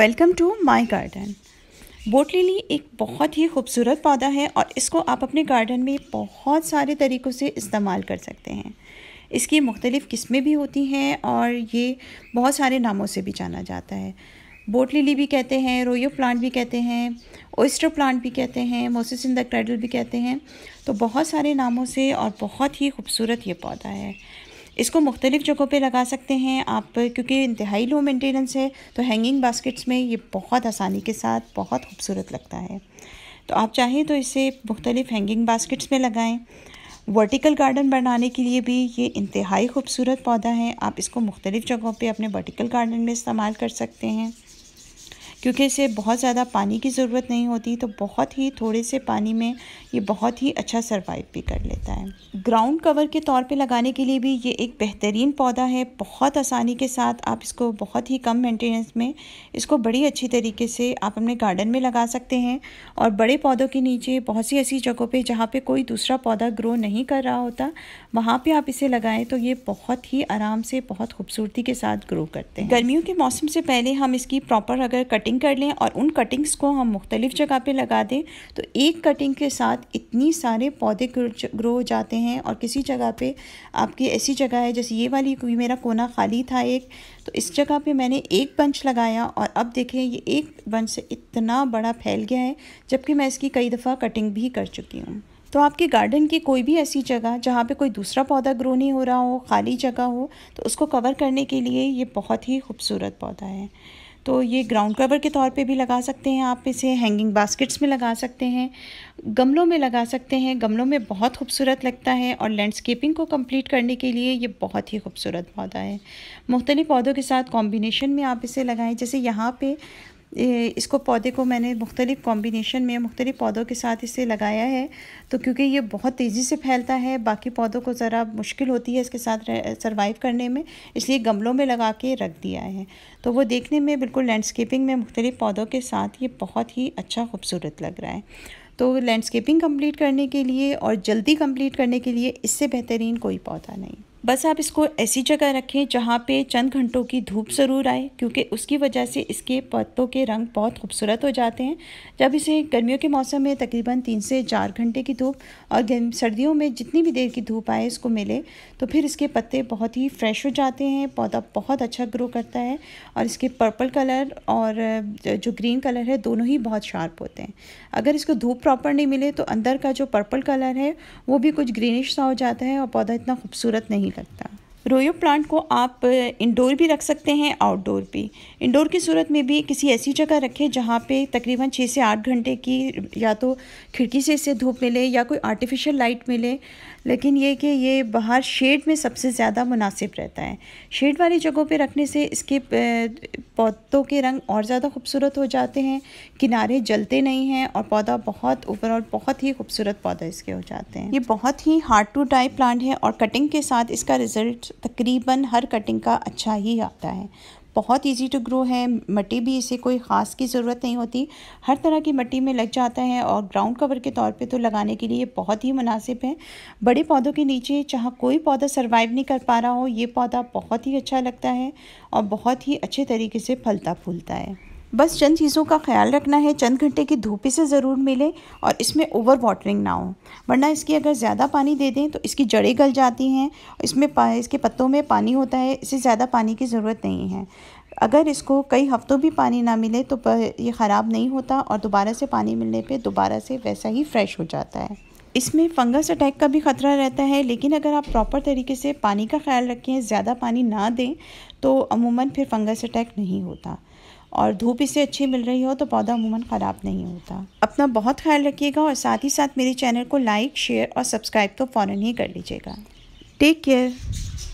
welcome to my garden boat lily एक बहुत ही खूबसूरत पौधा है और इसको आप अपने गार्डन में बहुत सारे तरीक़ों से इस्तेमाल कर सकते हैं इसकी मुख्तलिफ़ किस्में भी होती हैं और ये बहुत सारे नामों से भी जाना जाता है बोट लिली भी कहते हैं रोयो प्लांट भी कहते हैं ओइस्टर प्लांट भी कहते हैं मोसिस इन द क्रेडल भी कहते हैं तो बहुत सारे नामों से और बहुत ही खूबसूरत ये पौधा है इसको मुख्तलिफ़ जगहों पर लगा सकते हैं आप क्योंकि इंतहाई लो मेंटेनेंस है तो हैंगिंग बास्केट्स में ये बहुत आसानी के साथ बहुत खूबसूरत लगता है तो आप चाहें तो इसे मुख्तलिफ़ हैंगिंग बास्केट्स में लगाएँ वर्टिकल गार्डन बनाने के लिए भी ये इंतहाई खूबसूरत पौधा है आप इसको मुख्तलिफ़ जगहों पर अपने वर्टिकल गार्डन में इस्तेमाल कर सकते हैं क्योंकि इसे बहुत ज़्यादा पानी की ज़रूरत नहीं होती तो बहुत ही थोड़े से पानी में ये बहुत ही अच्छा सर्वाइव भी कर लेता है ग्राउंड कवर के तौर पे लगाने के लिए भी ये एक बेहतरीन पौधा है बहुत आसानी के साथ आप इसको बहुत ही कम मेंटेनेंस में इसको बड़ी अच्छी तरीके से आप अपने गार्डन में लगा सकते हैं और बड़े पौधों के नीचे बहुत सी ऐसी जगहों पर जहाँ पर कोई दूसरा पौधा ग्रो नहीं कर रहा होता वहाँ पर आप इसे लगाएँ तो ये बहुत ही आराम से बहुत खूबसूरती के साथ ग्रो करते हैं गर्मियों के मौसम से पहले हम इसकी प्रॉपर अगर कटिंग कटिंग कर लें और उन कटिंग्स को हम मुख्तलिफ़ जगह पे लगा दें तो एक कटिंग के साथ इतनी सारे पौधे ग्रो हो जाते हैं और किसी जगह पे आपकी ऐसी जगह है जैसे ये वाली मेरा कोना खाली था एक तो इस जगह पे मैंने एक बंच लगाया और अब देखें ये एक बंच से इतना बड़ा फैल गया है जबकि मैं इसकी कई दफ़ा कटिंग भी कर चुकी हूँ तो आपके गार्डन की कोई भी ऐसी जगह जहाँ पे कोई दूसरा पौधा ग्रो नहीं हो रहा हो खाली जगह हो तो उसको कवर करने के लिए ये बहुत ही खूबसूरत पौधा है तो ये ग्राउंड कवर के तौर पे भी लगा सकते हैं आप इसे हैंगिंग बास्केट्स में लगा सकते हैं गमलों में लगा सकते हैं गमलों में बहुत खूबसूरत लगता है और लैंडस्केपिंग को कंप्लीट करने के लिए ये बहुत ही खूबसूरत पौधा है मुख्तलिफ़ पौधों के साथ कॉम्बिनेशन में आप इसे लगाएं जैसे यहाँ पे इसको पौधे को मैंने मुख्तलिफ़ कॉम्बिनेशन में मुख्तलिफ पौधों के साथ इसे लगाया है तो क्योंकि ये बहुत तेज़ी से फैलता है बाकी पौधों को ज़रा मुश्किल होती है इसके साथ सर्वाइव करने में इसलिए गमलों में लगा के रख दिया है तो वो देखने में बिल्कुल लैंडस्केपिंग में मुख्तलिफ पौधों के साथ ये बहुत ही अच्छा खूबसूरत लग रहा है तो लैंडस्केपिंग कम्प्लीट करने के लिए और जल्दी कम्प्लीट करने के लिए इससे बेहतरीन कोई पौधा नहीं बस आप इसको ऐसी जगह रखें जहाँ पे चंद घंटों की धूप ज़रूर आए क्योंकि उसकी वजह से इसके पत्तों के रंग बहुत खूबसूरत हो जाते हैं जब इसे गर्मियों के मौसम में तकरीबन तीन से चार घंटे की धूप और सर्दियों में जितनी भी देर की धूप आए इसको मिले तो फिर इसके पत्ते बहुत ही फ्रेश हो जाते हैं पौधा बहुत अच्छा ग्रो करता है और इसके पर्पल कलर और जो ग्रीन कलर है दोनों ही बहुत शार्प होते हैं अगर इसको धूप प्रॉपर नहीं मिले तो अंदर का जो पर्पल कलर है वो भी कुछ ग्रीनिश सा हो जाता है और पौधा इतना खूबसूरत नहीं नहीं लगता रोयो प्लांट को आप इंडोर भी रख सकते हैं आउटडोर भी इंडोर की सूरत में भी किसी ऐसी जगह रखें जहाँ पे तकरीबन छः से आठ घंटे की या तो खिड़की से इसे धूप मिले या कोई आर्टिफिशियल लाइट मिले लेकिन ये कि ये बाहर शेड में सबसे ज़्यादा मुनासिब रहता है शेड वाली जगहों पे रखने से इसके पौधों के रंग और ज़्यादा खूबसूरत हो जाते हैं किनारे जलते नहीं हैं और पौधा बहुत ओवरऑल बहुत ही खूबसूरत पौधा इसके हो जाते हैं ये बहुत ही हार्ड टू डाई प्लांट है और कटिंग के साथ इसका रिज़ल्ट तकरीबन हर कटिंग का अच्छा ही आता है बहुत इजी टू ग्रो है मट्टी भी इसे कोई ख़ास की ज़रूरत नहीं होती हर तरह की मट्टी में लग जाता है और ग्राउंड कवर के तौर पे तो लगाने के लिए बहुत ही मुनासिब है बड़े पौधों के नीचे जहाँ कोई पौधा सरवाइव नहीं कर पा रहा हो ये पौधा बहुत ही अच्छा लगता है और बहुत ही अच्छे तरीके से फलता फूलता है बस चंद चीज़ों का ख्याल रखना है चंद घंटे की धूप से ज़रूर मिले और इसमें ओवर वाटरिंग ना हो वरना इसकी अगर ज़्यादा पानी दे दें तो इसकी जड़ें गल जाती हैं इसमें इसके पत्तों में पानी होता है इसे ज़्यादा पानी की ज़रूरत नहीं है अगर इसको कई हफ्तों भी पानी ना मिले तो ये ख़राब नहीं होता और दोबारा से पानी मिलने पर दोबारा से वैसा ही फ्रेश हो जाता है इसमें फंगस अटैक का भी ख़तरा रहता है लेकिन अगर आप प्रॉपर तरीके से पानी का ख्याल रखें ज़्यादा पानी ना दें तो अमूमन फिर फंगस अटैक नहीं होता और धूप इसे अच्छी मिल रही हो तो पौधा अमूमन ख़राब नहीं होता अपना बहुत ख्याल रखिएगा और साथ ही साथ मेरे चैनल को लाइक शेयर और सब्सक्राइब तो फ़ौर ही कर लीजिएगा टेक केयर